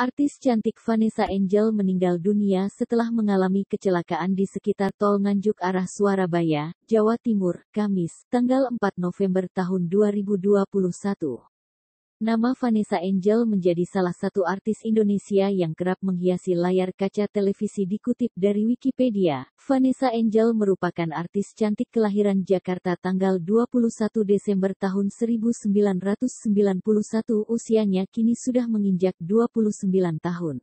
Artis cantik Vanessa Angel meninggal dunia setelah mengalami kecelakaan di sekitar tol Nganjuk arah Surabaya, Jawa Timur, Kamis, tanggal 4 November tahun 2021. Nama Vanessa Angel menjadi salah satu artis Indonesia yang kerap menghiasi layar kaca televisi dikutip dari Wikipedia. Vanessa Angel merupakan artis cantik kelahiran Jakarta tanggal 21 Desember tahun 1991 usianya kini sudah menginjak 29 tahun.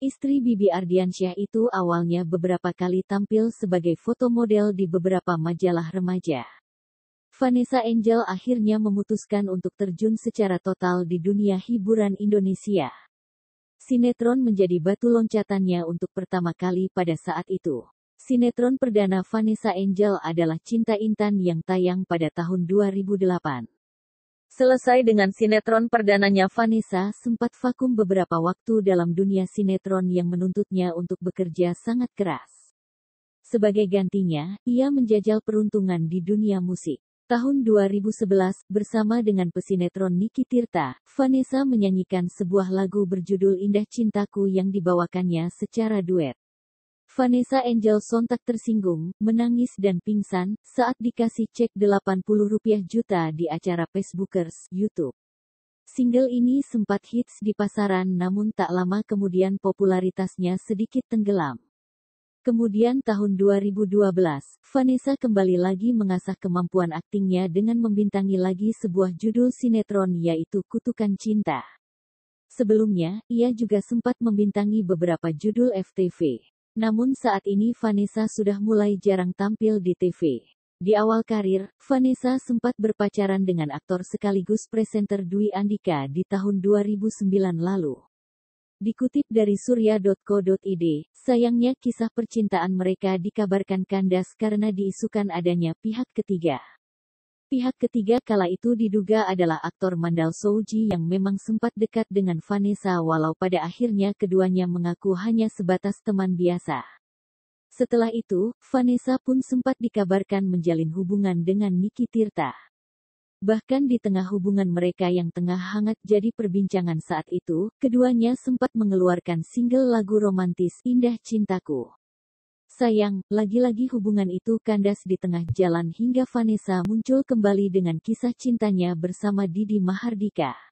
Istri Bibi Ardiansyah itu awalnya beberapa kali tampil sebagai foto model di beberapa majalah remaja. Vanessa Angel akhirnya memutuskan untuk terjun secara total di dunia hiburan Indonesia. Sinetron menjadi batu loncatannya untuk pertama kali pada saat itu. Sinetron perdana Vanessa Angel adalah Cinta Intan yang tayang pada tahun 2008. Selesai dengan sinetron perdananya Vanessa sempat vakum beberapa waktu dalam dunia sinetron yang menuntutnya untuk bekerja sangat keras. Sebagai gantinya, ia menjajal peruntungan di dunia musik tahun 2011, bersama dengan pesinetron Niki Tirta, Vanessa menyanyikan sebuah lagu berjudul Indah Cintaku yang dibawakannya secara duet. Vanessa Angel sontak tersinggung, menangis dan pingsan, saat dikasih cek 80 80 juta di acara Facebookers, YouTube. Single ini sempat hits di pasaran namun tak lama kemudian popularitasnya sedikit tenggelam. Kemudian tahun 2012, Vanessa kembali lagi mengasah kemampuan aktingnya dengan membintangi lagi sebuah judul sinetron yaitu Kutukan Cinta. Sebelumnya, ia juga sempat membintangi beberapa judul FTV. Namun saat ini Vanessa sudah mulai jarang tampil di TV. Di awal karir, Vanessa sempat berpacaran dengan aktor sekaligus presenter Dwi Andika di tahun 2009 lalu. Dikutip dari surya.co.id, sayangnya kisah percintaan mereka dikabarkan kandas karena diisukan adanya pihak ketiga. Pihak ketiga kala itu diduga adalah aktor Mandal Souji yang memang sempat dekat dengan Vanessa walau pada akhirnya keduanya mengaku hanya sebatas teman biasa. Setelah itu, Vanessa pun sempat dikabarkan menjalin hubungan dengan Niki Tirta. Bahkan di tengah hubungan mereka yang tengah hangat jadi perbincangan saat itu, keduanya sempat mengeluarkan single lagu romantis Indah Cintaku. Sayang, lagi-lagi hubungan itu kandas di tengah jalan hingga Vanessa muncul kembali dengan kisah cintanya bersama Didi Mahardika.